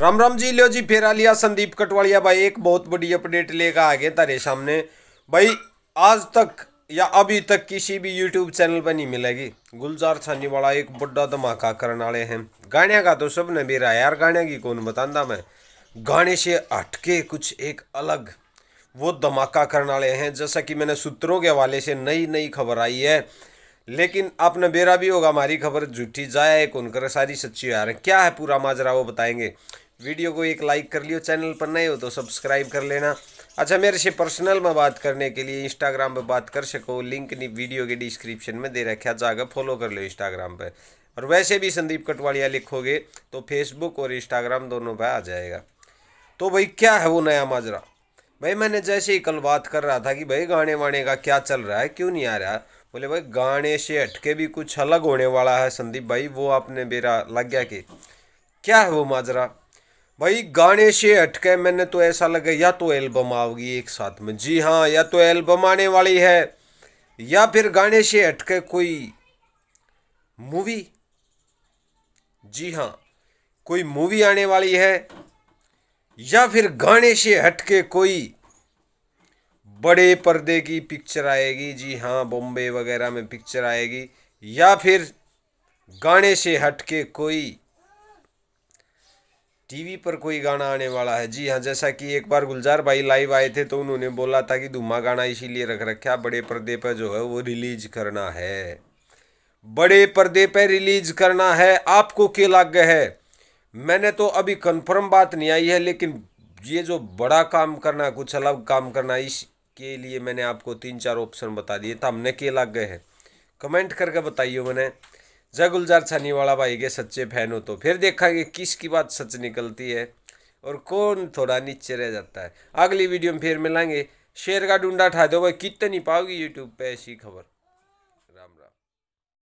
राम राम जी लियो जी फेरा लिया संदीप कटवाड़िया भाई एक बहुत बड़ी अपडेट लेकर आ गए तारे सामने भाई आज तक या अभी तक किसी भी यूट्यूब चैनल पर नहीं मिलेगी गुलजार छानी वाला एक बड़ा धमाका करने वाले हैं गाने का तो सब ने मेरा यार गाने की कौन बता मैं गाने से हटके कुछ एक अलग वो धमाका करने वाले हैं जैसा कि मैंने सूत्रों के हवाले से नई नई खबर आई है लेकिन आपने बेरा भी होगा हमारी खबर झूठी जाए कौन कर सारी सच्ची यार क्या है पूरा माजरा वो बताएंगे वीडियो को एक लाइक कर लियो चैनल पर नए हो तो सब्सक्राइब कर लेना अच्छा मेरे से पर्सनल में बात करने के लिए इंस्टाग्राम पर बात कर सको लिंक नहीं वीडियो के डिस्क्रिप्शन में दे रखा जाकर फॉलो कर लो इंस्टाग्राम पर और वैसे भी संदीप कटवाड़िया लिखोगे तो फेसबुक और इंस्टाग्राम दोनों पर आ जाएगा तो भाई क्या है वो नया माजरा भाई मैंने जैसे ही कल बात कर रहा था कि भाई गाने वाने का क्या चल रहा है क्यों नहीं आ रहा बोले भाई गाने से हटके भी कुछ अलग होने वाला है संदीप भाई वो आपने मेरा लग गया कि क्या है वो माजरा भाई गाने से हटके मैंने तो ऐसा लगा या तो एल्बम आओगी एक साथ में जी हाँ या तो एल्बम आने वाली है या फिर गाने से हटके कोई मूवी जी हाँ कोई मूवी आने वाली है या फिर गाने से हटके कोई बड़े पर्दे की पिक्चर आएगी जी हाँ बॉम्बे वगैरह में पिक्चर आएगी या फिर गाने से हटके कोई टीवी पर कोई गाना आने वाला है जी हाँ जैसा कि एक बार गुलजार भाई लाइव आए थे तो उन्होंने बोला था कि धुमा गाना इसीलिए रख रखा बड़े पर्दे पर जो है वो रिलीज करना है बड़े पर्दे पर रिलीज करना है आपको क्या लग है मैंने तो अभी कंफर्म बात नहीं आई है लेकिन ये जो बड़ा काम करना कुछ अलग काम करना इसके लिए मैंने आपको तीन चार ऑप्शन बता दिए था तो हमने के लग गए हैं कमेंट करके बताइए मैंने जय गुलजार छानीवाला भाई के सच्चे फैन हो तो फिर देखा कि किसकी बात सच निकलती है और कौन थोड़ा नीचे रह जाता है अगली वीडियो में फिर मिलाएंगे शेर का डूडा ठा दो भाई कितनी पाओगी यूट्यूब पे ऐसी खबर